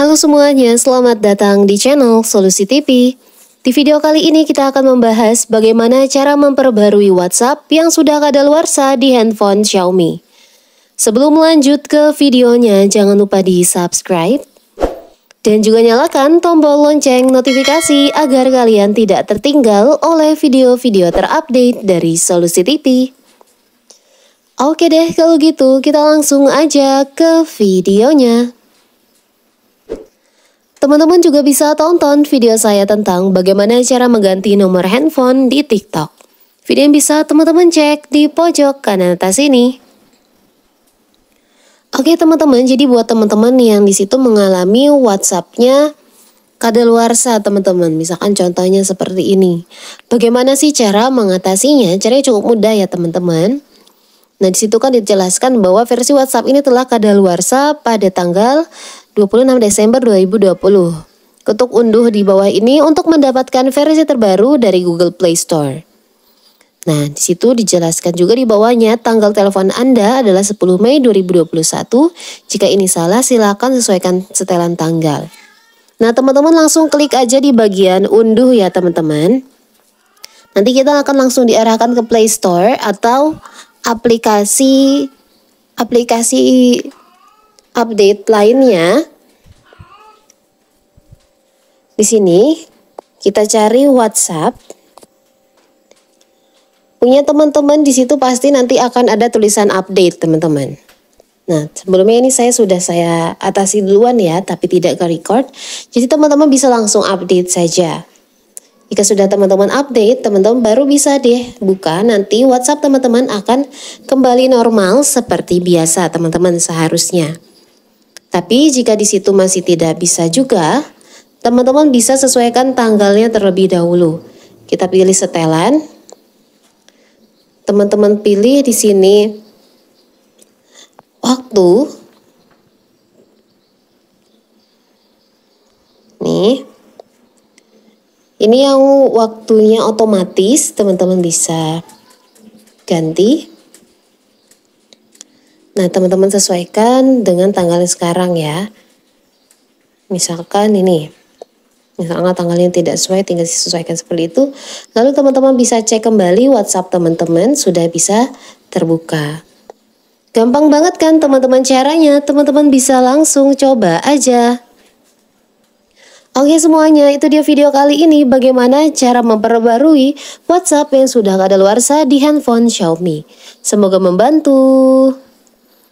Halo semuanya, selamat datang di channel Solusi TV. Di video kali ini kita akan membahas bagaimana cara memperbarui WhatsApp yang sudah kadaluarsa di handphone Xiaomi. Sebelum lanjut ke videonya, jangan lupa di subscribe dan juga nyalakan tombol lonceng notifikasi agar kalian tidak tertinggal oleh video-video terupdate dari Solusi TV. Oke deh kalau gitu kita langsung aja ke videonya. Teman-teman juga bisa tonton video saya tentang bagaimana cara mengganti nomor handphone di TikTok. Video yang bisa teman-teman cek di pojok kanan atas ini. Oke teman-teman, jadi buat teman-teman yang disitu mengalami WhatsApp-nya kadaluarsa teman-teman. Misalkan contohnya seperti ini. Bagaimana sih cara mengatasinya? Caranya cukup mudah ya teman-teman. Nah, disitu kan dijelaskan bahwa versi WhatsApp ini telah kadaluarsa pada tanggal 26 Desember 2020. Ketuk unduh di bawah ini untuk mendapatkan versi terbaru dari Google Play Store. Nah, di situ dijelaskan juga di bawahnya tanggal telepon Anda adalah 10 Mei 2021. Jika ini salah, silakan sesuaikan setelan tanggal. Nah, teman-teman langsung klik aja di bagian unduh ya, teman-teman. Nanti kita akan langsung diarahkan ke Play Store atau aplikasi aplikasi update lainnya, di sini kita cari WhatsApp. Punya teman-teman di situ pasti nanti akan ada tulisan update, teman-teman. Nah, sebelumnya ini saya sudah saya atasi duluan ya, tapi tidak ke record. Jadi teman-teman bisa langsung update saja. Jika sudah teman-teman update, teman-teman baru bisa deh buka. Nanti WhatsApp teman-teman akan kembali normal seperti biasa teman-teman seharusnya. Tapi jika di situ masih tidak bisa juga, teman-teman bisa sesuaikan tanggalnya terlebih dahulu. Kita pilih setelan. Teman-teman pilih di sini waktu. Nih. Ini yang waktunya otomatis, teman-teman bisa ganti. Nah, teman-teman sesuaikan dengan tanggal sekarang ya. Misalkan ini, misalnya tanggalnya tidak sesuai, tinggal disesuaikan seperti itu. Lalu teman-teman bisa cek kembali WhatsApp teman-teman sudah bisa terbuka. Gampang banget kan teman-teman caranya, teman-teman bisa langsung coba aja. Oke semuanya, itu dia video kali ini bagaimana cara memperbarui WhatsApp yang sudah ada luar di handphone Xiaomi. Semoga membantu.